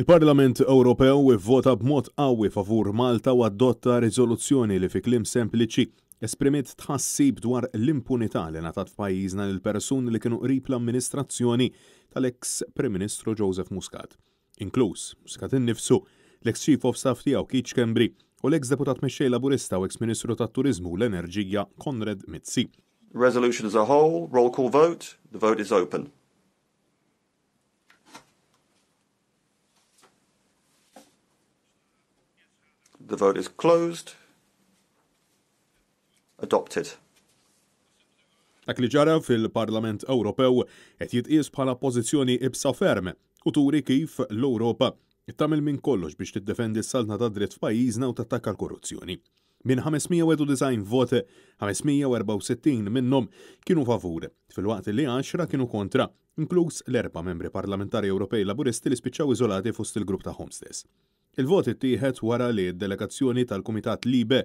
Il-Parlament Ewropew ivvota b'mod qawwi favur Malta u adotta riżoluzzjoni li fi klim sempliċi esprimiet tħassib dwar l-impunità li natat f'pajjiżna lil persuni li kienu qrib l-amministrazzjoni tal-eks Prim Ministru Joseph Muscat. Inkluż Muscat innifsu, l-eks Chief of Staff tiegħu Kitch Kembri u l-eks deputat Mexxej Laburista u eks Ministru tat-Turiżmu l-Enerġija Konrad Mizzi. Resolution as a whole, roll call vote, the vote is open. The vote is closed. Adopted. Dak li ġara fil-Parlament Ewropew qed jitqies bħala pożizzjoni ibsa ferm u turi kif l-Ewropa tagħmel minn kollox biex tiddefendi s saltna ta' dritt f'pajjiżna u tattakka l-korruzzjoni. Minn 591 vote 564 minnhom kienu favur, fil-waqt li 10 kienu kontra, inkluż l-erba membri parlamentari Ewropej Laburisti li spiċċaw iżolati fost il-grupp ta' Homestess. Il-vot ittieħed wara li d-delegazzjoni tal-Kumitat Libe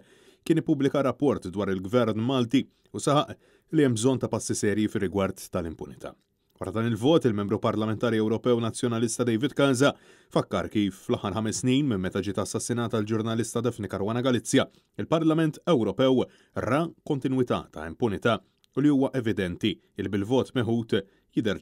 kien ippubblika rapport dwar il-Gvern Malti u saħaq li hemm bżonn ta' passi serji fir-rigward tal-impunità. Wara dan il-vot, il-membru parlamentari Ewropew Nazzjonalista David Kanza fakkar kif fl-aħħar ħames snin minn meta ġiet assassinata l-ġurnalista Defni Karwana Galizja, il-Parlament Ewropew ra kontinwità ta' impunità u li huwa evidenti il bil-vot meħut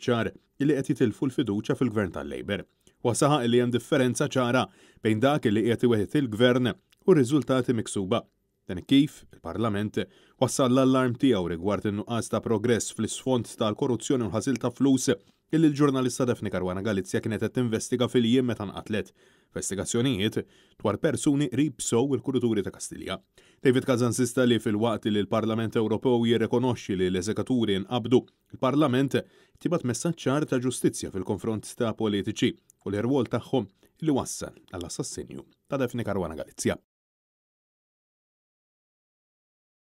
ċar li qed jitilfu l-fiduċja fil-gvern tal-Lejber wasaħa li hemm differenza ċara bejn dak li qiegħed iweħed il-gvern u r-riżultati miksuba. Dan kif il-Parlament wassal l-allarm tiegħu rigward in-nuqqas ta' progress fl-isfond tal-korruzzjoni u ħasil ta' flus illi l-ġurnalista Defni Karwana Galizja kienet qed tinvestiga fil-jiem meta nqatlet investigazzjonijiet dwar persuni qrib sow il-kuruturi ta' Kastilja. David Kazan sista li fil-waqt li l-Parlament Ewropew jirrekonoxxi li l-eżekaturi nqabdu, il-Parlament tibat messaċċar ta' ġustizzja fil-konfront ta' politiċi u l-erwol tagħhom li wassal għall-assassinju ta' Dafni Karwana Galizja.